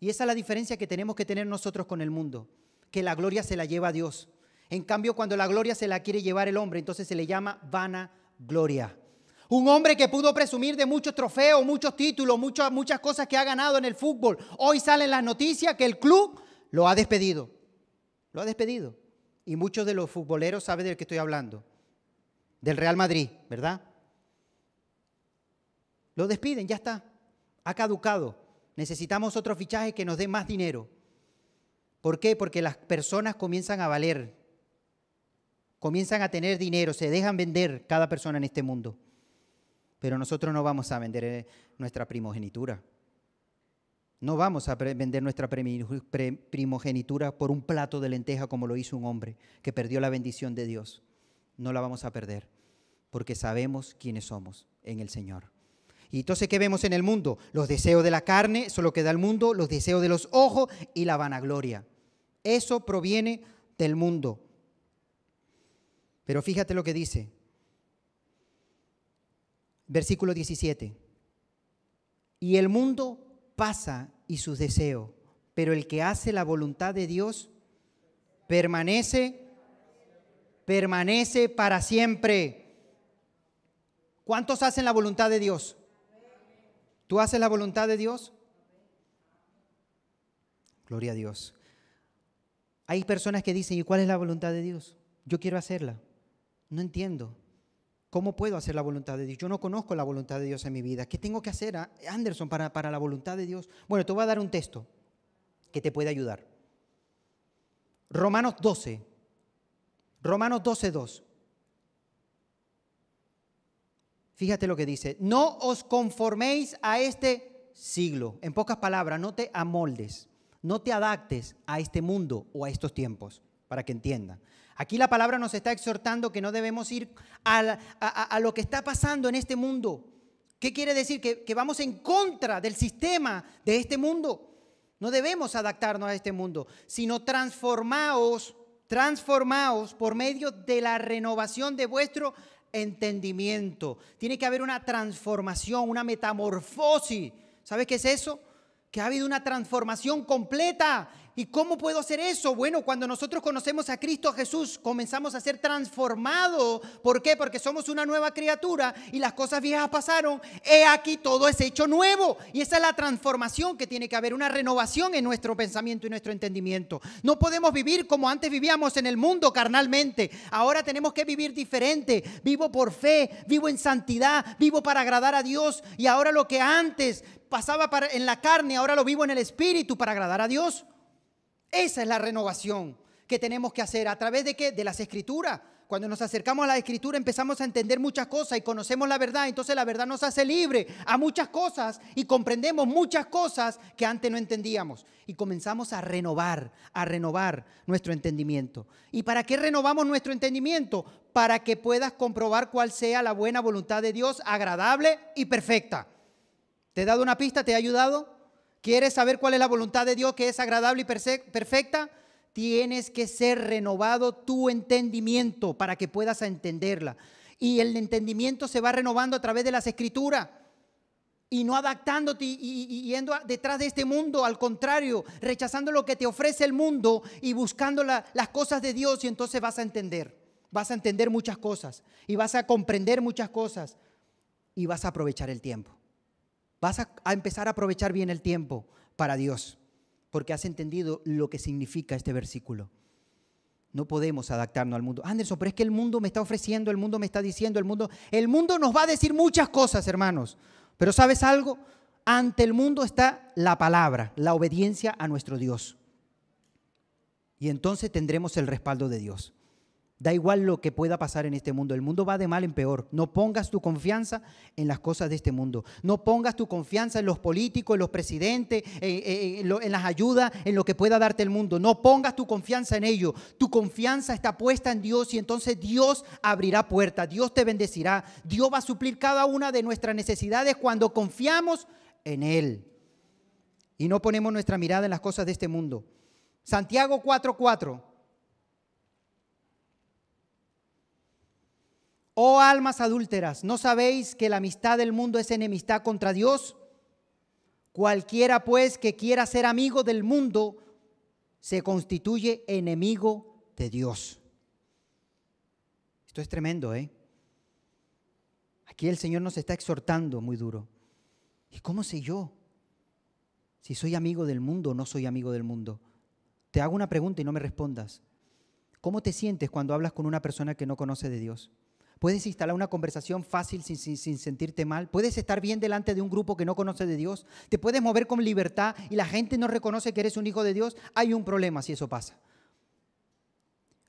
Y esa es la diferencia que tenemos que tener nosotros con el mundo, que la gloria se la lleva Dios. En cambio, cuando la gloria se la quiere llevar el hombre, entonces se le llama vana gloria. Un hombre que pudo presumir de muchos trofeos, muchos títulos, muchas, muchas cosas que ha ganado en el fútbol. Hoy salen las noticias que el club lo ha despedido. Lo ha despedido. Y muchos de los futboleros saben del que estoy hablando. Del Real Madrid, ¿verdad? Lo despiden, ya está. Ha caducado. Necesitamos otro fichaje que nos dé más dinero. ¿Por qué? Porque las personas comienzan a valer, comienzan a tener dinero, se dejan vender cada persona en este mundo. Pero nosotros no vamos a vender eh, nuestra primogenitura. No vamos a vender nuestra primogenitura por un plato de lenteja como lo hizo un hombre que perdió la bendición de Dios. No la vamos a perder porque sabemos quiénes somos en el Señor. Y entonces, ¿qué vemos en el mundo? Los deseos de la carne, eso queda lo que da el mundo, los deseos de los ojos y la vanagloria. Eso proviene del mundo. Pero fíjate lo que dice. Versículo 17. Y el mundo pasa y sus deseos, pero el que hace la voluntad de Dios permanece, permanece para siempre. ¿Cuántos hacen la voluntad de Dios? ¿Tú haces la voluntad de Dios? Gloria a Dios. Hay personas que dicen, ¿y cuál es la voluntad de Dios? Yo quiero hacerla. No entiendo. ¿Cómo puedo hacer la voluntad de Dios? Yo no conozco la voluntad de Dios en mi vida. ¿Qué tengo que hacer, ah, Anderson, para, para la voluntad de Dios? Bueno, te voy a dar un texto que te puede ayudar. Romanos 12. Romanos 12, 2. Fíjate lo que dice, no os conforméis a este siglo. En pocas palabras, no te amoldes, no te adaptes a este mundo o a estos tiempos, para que entiendan. Aquí la palabra nos está exhortando que no debemos ir a, lo que está pasando en este mundo. ¿Qué quiere decir? Que, que vamos en contra del sistema de este mundo. No debemos adaptarnos a este mundo, sino transformaos, transformaos por medio de la renovación de vuestro entendimiento. Tiene que haber una transformación, una metamorfosis. ¿Sabes qué es eso? Que ha habido una transformación completa ¿Y cómo puedo hacer eso? Bueno, cuando nosotros conocemos a Cristo Jesús, comenzamos a ser transformados. ¿Por qué? Porque somos una nueva criatura y las cosas viejas pasaron. He aquí todo es hecho nuevo. Y esa es la transformación que tiene que haber, una renovación en nuestro pensamiento y nuestro entendimiento. No podemos vivir como antes vivíamos en el mundo carnalmente. Ahora tenemos que vivir diferente. Vivo por fe, vivo en santidad, vivo para agradar a Dios. Y ahora lo que antes pasaba en la carne, ahora lo vivo en el espíritu para agradar a Dios. Esa es la renovación que tenemos que hacer. ¿A través de qué? De las escrituras. Cuando nos acercamos a la escritura empezamos a entender muchas cosas y conocemos la verdad. Entonces la verdad nos hace libre a muchas cosas y comprendemos muchas cosas que antes no entendíamos. Y comenzamos a renovar, a renovar nuestro entendimiento. ¿Y para qué renovamos nuestro entendimiento? Para que puedas comprobar cuál sea la buena voluntad de Dios, agradable y perfecta. ¿Te he dado una pista? ¿Te he ayudado? ¿Quieres saber cuál es la voluntad de Dios que es agradable y perfecta? Tienes que ser renovado tu entendimiento para que puedas entenderla. Y el entendimiento se va renovando a través de las escrituras y no adaptándote y, yendo detrás de este mundo, al contrario, rechazando lo que te ofrece el mundo y buscando las cosas de Dios y entonces vas a entender, vas a entender muchas cosas y vas a comprender muchas cosas y vas a aprovechar el tiempo. Vas a, empezar a aprovechar bien el tiempo para Dios, porque has entendido lo que significa este versículo. No podemos adaptarnos al mundo. Anderson, pero es que el mundo me está ofreciendo, el mundo me está diciendo, el mundo, el mundo nos va a decir muchas cosas, hermanos. Pero ¿sabes algo? Ante el mundo está la palabra, la obediencia a nuestro Dios. Y entonces tendremos el respaldo de Dios. Da igual lo que pueda pasar en este mundo. El mundo va de mal en peor. No pongas tu confianza en las cosas de este mundo. No pongas tu confianza en los políticos, en los presidentes, en, las ayudas, en lo que pueda darte el mundo. No pongas tu confianza en ello. Tu confianza está puesta en Dios y entonces Dios abrirá puertas. Dios te bendecirá. Dios va a suplir cada una de nuestras necesidades cuando confiamos en Él. Y no ponemos nuestra mirada en las cosas de este mundo. Santiago 4:4. Oh almas adúlteras, ¿no sabéis que la amistad del mundo es enemistad contra Dios? Cualquiera pues que quiera ser amigo del mundo se constituye enemigo de Dios. Esto es tremendo, ¿eh? Aquí el Señor nos está exhortando muy duro. ¿Y cómo sé yo si soy amigo del mundo o no soy amigo del mundo? Te hago una pregunta y no me respondas. ¿Cómo te sientes cuando hablas con una persona que no conoce de Dios? Puedes instalar una conversación fácil sin, sentirte mal. Puedes estar bien delante de un grupo que no conoce de Dios. Te puedes mover con libertad y la gente no reconoce que eres un hijo de Dios. Hay un problema si eso pasa.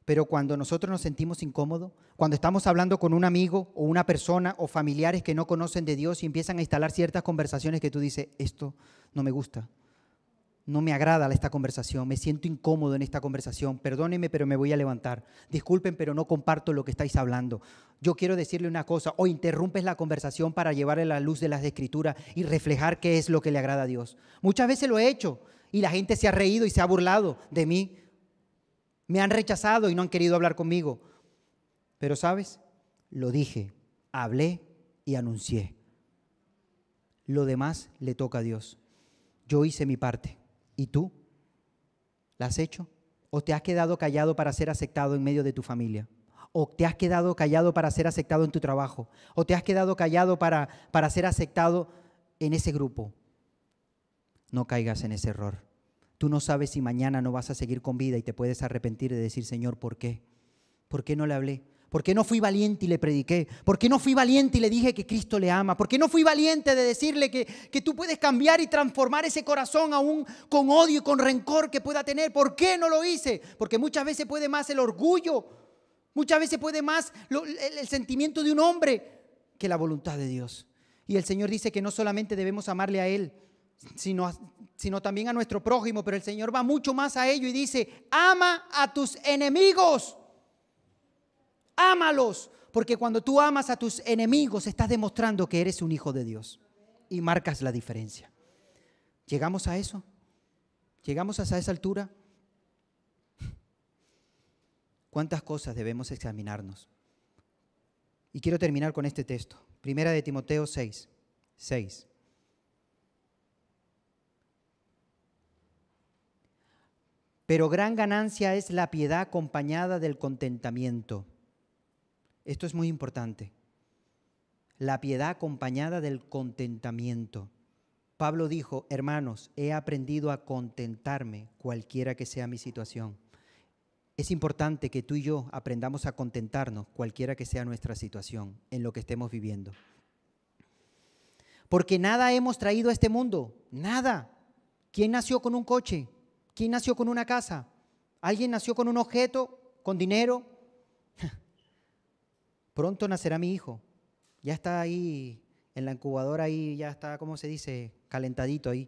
Pero cuando nosotros nos sentimos incómodos, cuando estamos hablando con un amigo o una persona o familiares que no conocen de Dios y empiezan a instalar ciertas conversaciones que tú dices, esto no me gusta, no me agrada esta conversación, me siento incómodo en esta conversación, perdónenme, pero me voy a levantar. Disculpen, pero no comparto lo que estáis hablando. Yo quiero decirle una cosa, o interrumpes la conversación para llevarle la luz de las escrituras y reflejar qué es lo que le agrada a Dios. Muchas veces lo he hecho y la gente se ha reído y se ha burlado de mí. Me han rechazado y no han querido hablar conmigo. Pero sabes, lo dije, hablé y anuncié. Lo demás le toca a Dios. Yo hice mi parte. ¿Y tú? ¿La has hecho? ¿O te has quedado callado para ser aceptado en medio de tu familia? ¿O te has quedado callado para ser aceptado en tu trabajo? ¿O te has quedado callado para, para ser aceptado en ese grupo? No caigas en ese error. Tú no sabes si mañana no vas a seguir con vida y te puedes arrepentir de decir, Señor, ¿por qué? ¿Por qué no le hablé? ¿Por qué no fui valiente y le prediqué? ¿Por qué no fui valiente y le dije que Cristo le ama? ¿Por qué no fui valiente de decirle que, tú puedes cambiar y transformar ese corazón aún con odio y con rencor que pueda tener? ¿Por qué no lo hice? Porque muchas veces puede más el orgullo, muchas veces puede más el, sentimiento de un hombre que la voluntad de Dios. Y el Señor dice que no solamente debemos amarle a Él, sino, sino también a nuestro prójimo, pero el Señor va mucho más a ello y dice, ama a tus enemigos. Ámalos, porque cuando tú amas a tus enemigos estás demostrando que eres un hijo de Dios y marcas la diferencia. ¿Llegamos a eso? ¿Llegamos hasta esa altura? ¿Cuántas cosas debemos examinarnos? Y quiero terminar con este texto. Primera de Timoteo 6, 6. Pero gran ganancia es la piedad acompañada del contentamiento esto es muy importante. La piedad acompañada del contentamiento. Pablo dijo, hermanos, he aprendido a contentarme cualquiera que sea mi situación. Es importante que tú y yo aprendamos a contentarnos cualquiera que sea nuestra situación, en lo que estemos viviendo. Porque nada hemos traído a este mundo, nada. ¿Quién nació con un coche? ¿Quién nació con una casa? ¿Alguien nació con un objeto, con dinero? pronto nacerá mi hijo. Ya está ahí en la incubadora, ahí ya está, ¿cómo se dice? Calentadito ahí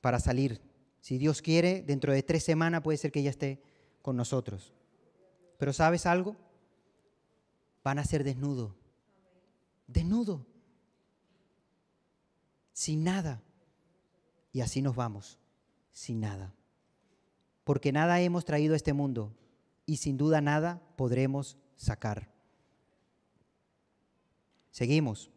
para salir. Si Dios quiere, dentro de tres semanas puede ser que ya esté con nosotros. Pero ¿sabes algo? Van a ser desnudos. desnudo, Sin nada. Y así nos vamos. Sin nada. Porque nada hemos traído a este mundo y sin duda nada podremos sacar. Seguimos.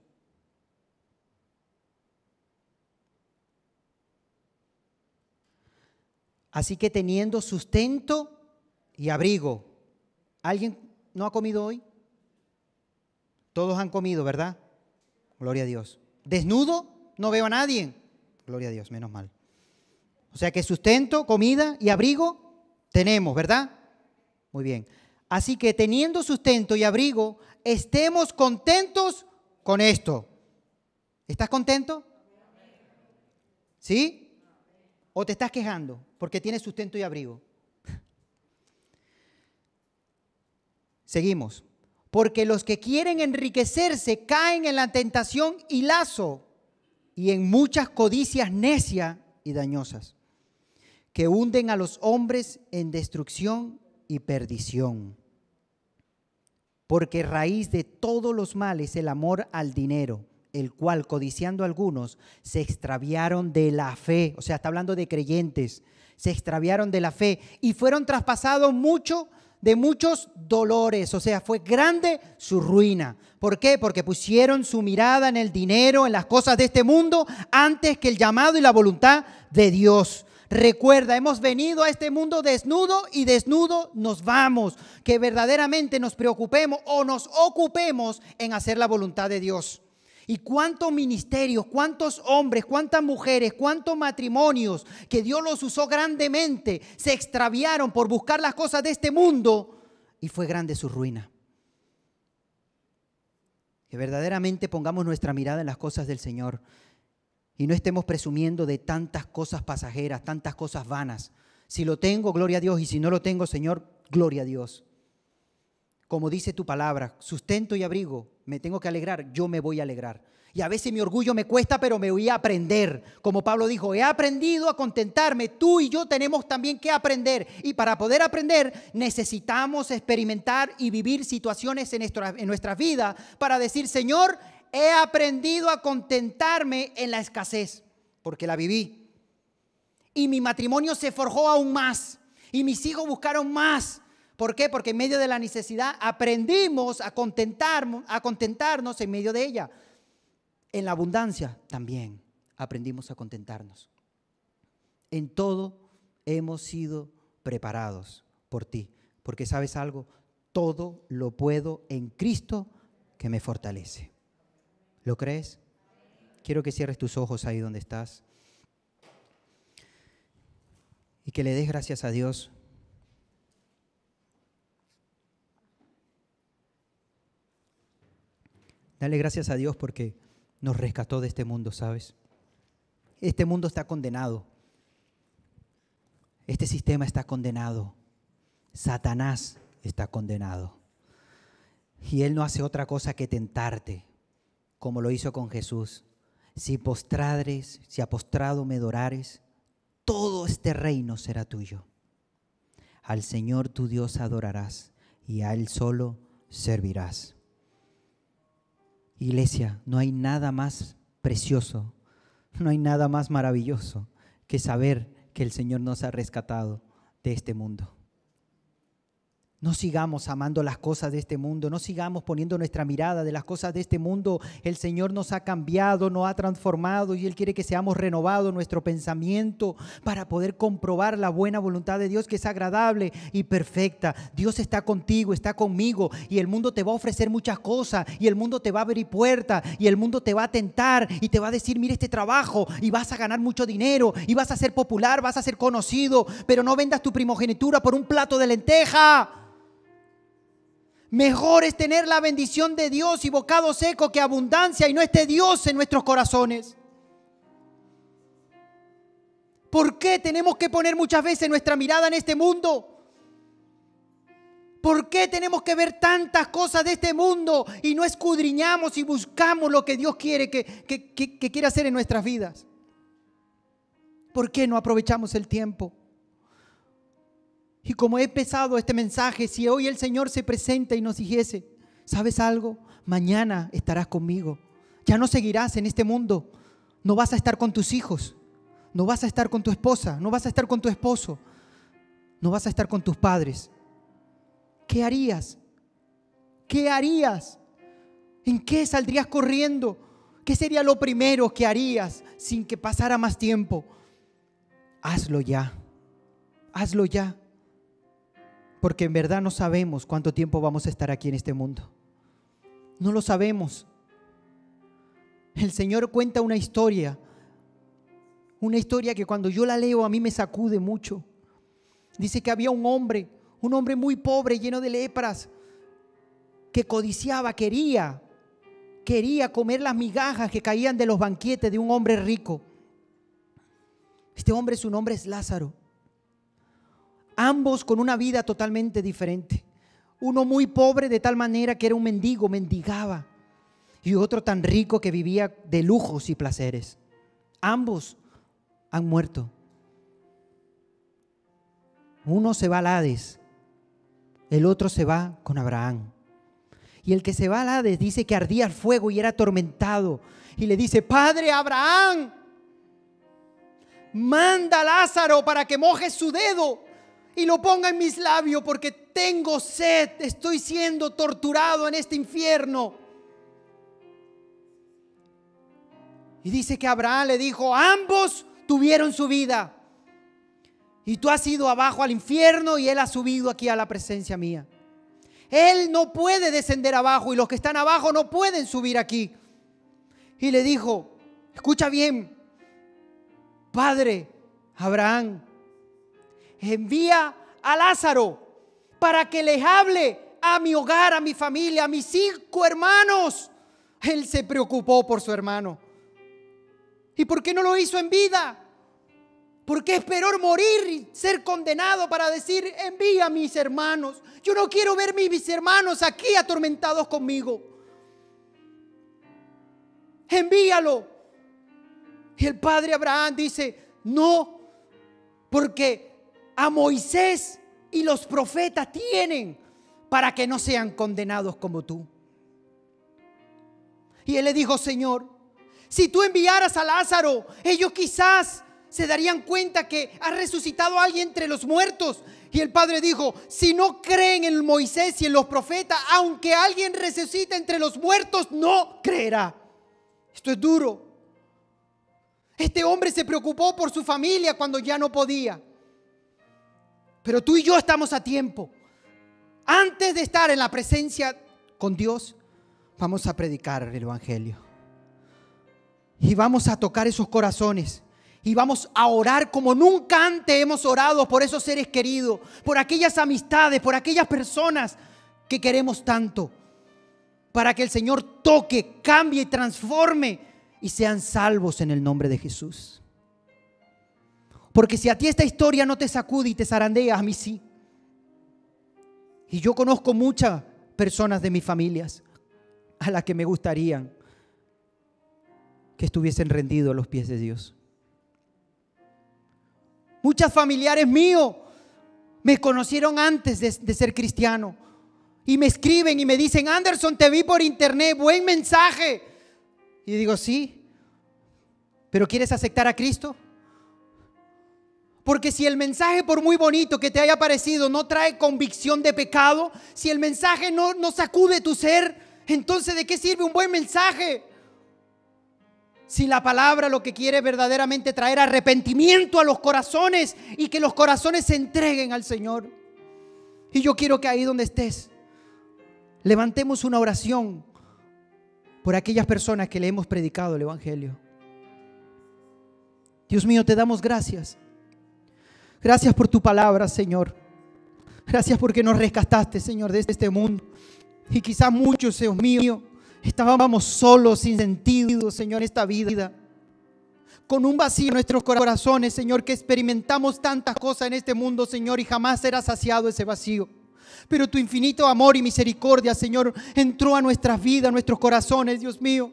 Así que teniendo sustento y abrigo, ¿alguien no ha comido hoy? Todos han comido, ¿verdad? Gloria a Dios. Desnudo, no veo a nadie. Gloria a Dios, menos mal. O sea que sustento, comida y abrigo tenemos, ¿verdad? Muy bien. Así que teniendo sustento y abrigo, estemos contentos con esto. ¿Estás contento? ¿Sí? ¿O te estás quejando porque tienes sustento y abrigo? Seguimos. Porque los que quieren enriquecerse caen en la tentación y lazo y en muchas codicias necias y dañosas que hunden a los hombres en destrucción y perdición porque raíz de todos los males el amor al dinero, el cual, codiciando algunos, se extraviaron de la fe, o sea, está hablando de creyentes, se extraviaron de la fe y fueron traspasados mucho de muchos dolores, o sea, fue grande su ruina. ¿Por qué? Porque pusieron su mirada en el dinero, en las cosas de este mundo, antes que el llamado y la voluntad de Dios. Recuerda, hemos venido a este mundo desnudo y desnudo nos vamos. Que verdaderamente nos preocupemos o nos ocupemos en hacer la voluntad de Dios. Y cuántos ministerios, cuántos hombres, cuántas mujeres, cuántos matrimonios que Dios los usó grandemente, se extraviaron por buscar las cosas de este mundo y fue grande su ruina. Que verdaderamente pongamos nuestra mirada en las cosas del Señor y no estemos presumiendo de tantas cosas pasajeras, tantas cosas vanas. Si lo tengo, gloria a Dios, y si no lo tengo, Señor, gloria a Dios. Como dice tu palabra, sustento y abrigo, me tengo que alegrar, yo me voy a alegrar. Y a veces mi orgullo me cuesta, pero me voy a aprender. Como Pablo dijo, he aprendido a contentarme. Tú y yo tenemos también que aprender. Y para poder aprender necesitamos experimentar y vivir situaciones en, nuestra, en nuestras vidas para decir, Señor, he aprendido a contentarme en la escasez, porque la viví. Y mi matrimonio se forjó aún más. Y mis hijos buscaron más. ¿Por qué? Porque en medio de la necesidad aprendimos a contentarnos, a contentarnos en medio de ella. En la abundancia también aprendimos a contentarnos. En todo hemos sido preparados por ti. Porque sabes algo, todo lo puedo en Cristo que me fortalece. ¿Lo crees? Quiero que cierres tus ojos ahí donde estás y que le des gracias a Dios. Dale gracias a Dios porque nos rescató de este mundo, ¿sabes? Este mundo está condenado. Este sistema está condenado. Satanás está condenado. Y él no hace otra cosa que tentarte como lo hizo con Jesús. Si postradres, si apostrado me dorares, todo este reino será tuyo. Al Señor tu Dios adorarás y a Él solo servirás. Iglesia, no hay nada más precioso, no hay nada más maravilloso que saber que el Señor nos ha rescatado de este mundo. No sigamos amando las cosas de este mundo, no sigamos poniendo nuestra mirada de las cosas de este mundo. El Señor nos ha cambiado, nos ha transformado y Él quiere que seamos renovados nuestro pensamiento para poder comprobar la buena voluntad de Dios que es agradable y perfecta. Dios está contigo, está conmigo y el mundo te va a ofrecer muchas cosas y el mundo te va a abrir puertas y el mundo te va a tentar y te va a decir, mira este trabajo y vas a ganar mucho dinero y vas a ser popular, vas a ser conocido, pero no vendas tu primogenitura por un plato de lenteja. Mejor es tener la bendición de Dios y bocado seco que abundancia y no esté Dios en nuestros corazones. ¿Por qué tenemos que poner muchas veces nuestra mirada en este mundo? ¿Por qué tenemos que ver tantas cosas de este mundo y no escudriñamos y buscamos lo que Dios quiere que, que, quiere hacer en nuestras vidas? ¿Por qué no aprovechamos el tiempo? Y como he pesado este mensaje, si hoy el Señor se presenta y nos dijese, ¿sabes algo? Mañana estarás conmigo. Ya no seguirás en este mundo. No vas a estar con tus hijos. No vas a estar con tu esposa. No vas a estar con tu esposo. No vas a estar con tus padres. ¿Qué harías? ¿Qué harías? ¿En qué saldrías corriendo? ¿Qué sería lo primero que harías sin que pasara más tiempo? Hazlo ya. Hazlo ya porque en verdad no sabemos cuánto tiempo vamos a estar aquí en este mundo. No lo sabemos. El Señor cuenta una historia, una historia que cuando yo la leo a mí me sacude mucho. Dice que había un hombre, un hombre muy pobre, lleno de lepras, que codiciaba, quería, quería comer las migajas que caían de los banquetes de un hombre rico. Este hombre, su nombre es Lázaro ambos con una vida totalmente diferente. Uno muy pobre de tal manera que era un mendigo, mendigaba, y otro tan rico que vivía de lujos y placeres. Ambos han muerto. Uno se va al Hades, el otro se va con Abraham. Y el que se va al Hades dice que ardía el fuego y era atormentado. Y le dice, Padre Abraham, manda a Lázaro para que moje su dedo y lo ponga en mis labios porque tengo sed, estoy siendo torturado en este infierno. Y dice que Abraham le dijo, ambos tuvieron su vida. Y tú has ido abajo al infierno y él ha subido aquí a la presencia mía. Él no puede descender abajo y los que están abajo no pueden subir aquí. Y le dijo, escucha bien, Padre Abraham, envía a Lázaro para que les hable a mi hogar, a mi familia, a mis cinco hermanos. Él se preocupó por su hermano. ¿Y por qué no lo hizo en vida? ¿Por qué esperó morir y ser condenado para decir, envía a mis hermanos? Yo no quiero ver a mis hermanos aquí atormentados conmigo. Envíalo. Y el padre Abraham dice, no, porque a Moisés y los profetas tienen para que no sean condenados como tú. Y él le dijo, Señor, si tú enviaras a Lázaro, ellos quizás se darían cuenta que ha resucitado a alguien entre los muertos. Y el padre dijo, si no creen en Moisés y en los profetas, aunque alguien resucite entre los muertos, no creerá. Esto es duro. Este hombre se preocupó por su familia cuando ya no podía. Pero tú y yo estamos a tiempo. Antes de estar en la presencia con Dios, vamos a predicar el Evangelio. Y vamos a tocar esos corazones. Y vamos a orar como nunca antes hemos orado por esos seres queridos, por aquellas amistades, por aquellas personas que queremos tanto. Para que el Señor toque, cambie y transforme y sean salvos en el nombre de Jesús. Porque si a ti esta historia no te sacude y te zarandea, a mí sí. Y yo conozco muchas personas de mis familias a las que me gustaría que estuviesen rendidos a los pies de Dios. Muchas familiares míos me conocieron antes de, de ser cristiano y me escriben y me dicen, Anderson, te vi por internet, buen mensaje. Y digo, sí, pero ¿quieres aceptar a Cristo? Porque si el mensaje, por muy bonito que te haya parecido, no trae convicción de pecado, si el mensaje no, no sacude tu ser, entonces ¿de qué sirve un buen mensaje? Si la palabra lo que quiere verdaderamente traer arrepentimiento a los corazones y que los corazones se entreguen al Señor. Y yo quiero que ahí donde estés, levantemos una oración por aquellas personas que le hemos predicado el Evangelio. Dios mío, te damos gracias Gracias por tu palabra, Señor. Gracias porque nos rescataste, Señor, de este mundo. Y quizás muchos, Dios mío, estábamos solos, sin sentido, Señor, en esta vida. Con un vacío en nuestros corazones, Señor, que experimentamos tantas cosas en este mundo, Señor, y jamás será saciado ese vacío. Pero tu infinito amor y misericordia, Señor, entró a nuestras vidas, a nuestros corazones, Dios mío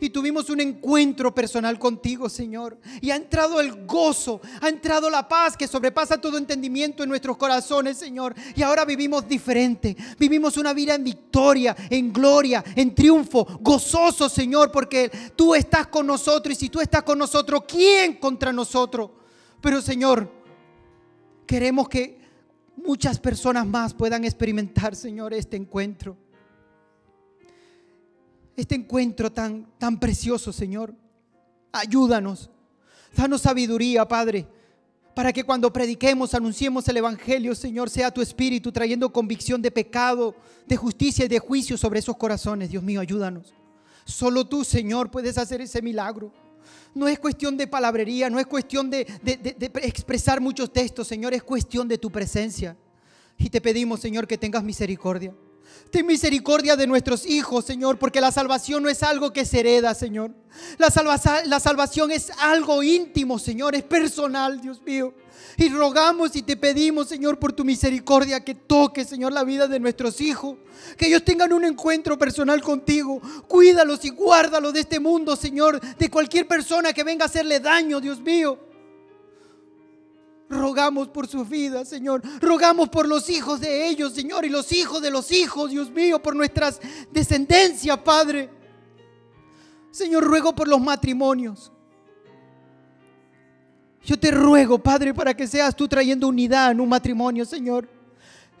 y tuvimos un encuentro personal contigo, Señor. Y ha entrado el gozo, ha entrado la paz que sobrepasa todo entendimiento en nuestros corazones, Señor. Y ahora vivimos diferente. Vivimos una vida en victoria, en gloria, en triunfo, gozoso, Señor, porque tú estás con nosotros y si tú estás con nosotros, ¿quién contra nosotros? Pero, Señor, queremos que muchas personas más puedan experimentar, Señor, este encuentro este encuentro tan, tan precioso, Señor. Ayúdanos. Danos sabiduría, Padre, para que cuando prediquemos, anunciemos el Evangelio, Señor, sea tu Espíritu trayendo convicción de pecado, de justicia y de juicio sobre esos corazones. Dios mío, ayúdanos. Solo tú, Señor, puedes hacer ese milagro. No es cuestión de palabrería, no es cuestión de, de expresar muchos textos, Señor, es cuestión de tu presencia. Y te pedimos, Señor, que tengas misericordia. Ten misericordia de nuestros hijos, Señor, porque la salvación no es algo que se hereda, Señor. La, salvación es algo íntimo, Señor, es personal, Dios mío. Y rogamos y te pedimos, Señor, por tu misericordia que toque, Señor, la vida de nuestros hijos. Que ellos tengan un encuentro personal contigo. Cuídalos y guárdalos de este mundo, Señor, de cualquier persona que venga a hacerle daño, Dios mío. Rogamos por sus vidas, Señor. Rogamos por los hijos de ellos, Señor, y los hijos de los hijos, Dios mío, por nuestras descendencias, Padre. Señor, ruego por los matrimonios. Yo te ruego, Padre, para que seas tú trayendo unidad en un matrimonio, Señor.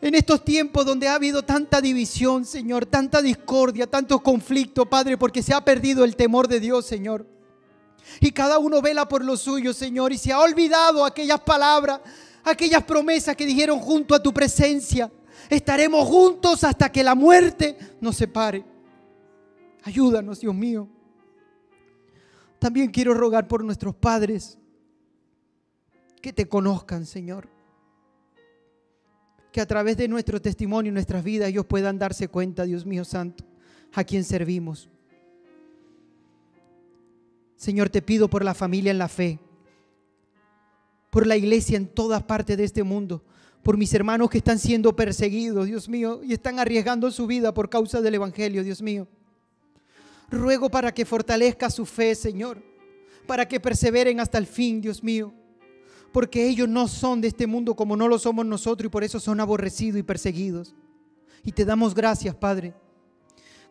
En estos tiempos donde ha habido tanta división, Señor, tanta discordia, tanto conflicto, Padre, porque se ha perdido el temor de Dios, Señor. Y cada uno vela por lo suyo, Señor, y se ha olvidado aquellas palabras, aquellas promesas que dijeron junto a tu presencia. Estaremos juntos hasta que la muerte nos separe. Ayúdanos, Dios mío. También quiero rogar por nuestros padres que te conozcan, Señor. Que a través de nuestro testimonio, y nuestras vidas, ellos puedan darse cuenta, Dios mío santo, a quien servimos. Señor, te pido por la familia en la fe, por la iglesia en todas partes de este mundo, por mis hermanos que están siendo perseguidos, Dios mío, y están arriesgando su vida por causa del Evangelio, Dios mío. Ruego para que fortalezca su fe, Señor, para que perseveren hasta el fin, Dios mío, porque ellos no son de este mundo como no lo somos nosotros y por eso son aborrecidos y perseguidos. Y te damos gracias, Padre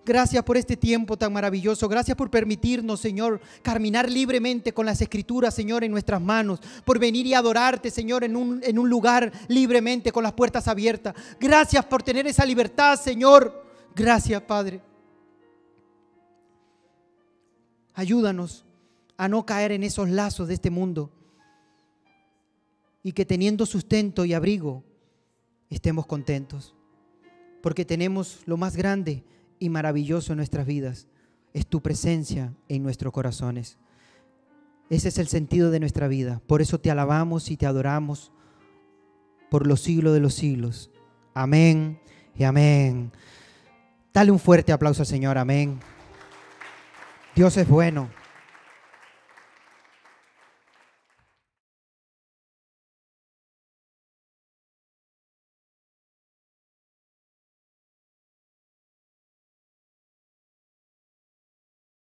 Gracias por este tiempo tan maravilloso. Gracias por permitirnos, Señor, caminar libremente con las escrituras, Señor, en nuestras manos. Por venir y adorarte, Señor, en un, en un lugar libremente con las puertas abiertas. Gracias por tener esa libertad, Señor. Gracias, Padre. Ayúdanos a no caer en esos lazos de este mundo. Y que teniendo sustento y abrigo, estemos contentos. Porque tenemos lo más grande y maravilloso en nuestras vidas es tu presencia en nuestros corazones. Ese es el sentido de nuestra vida. Por eso te alabamos y te adoramos por los siglos de los siglos. Amén y amén. Dale un fuerte aplauso al Señor. Amén. Dios es bueno.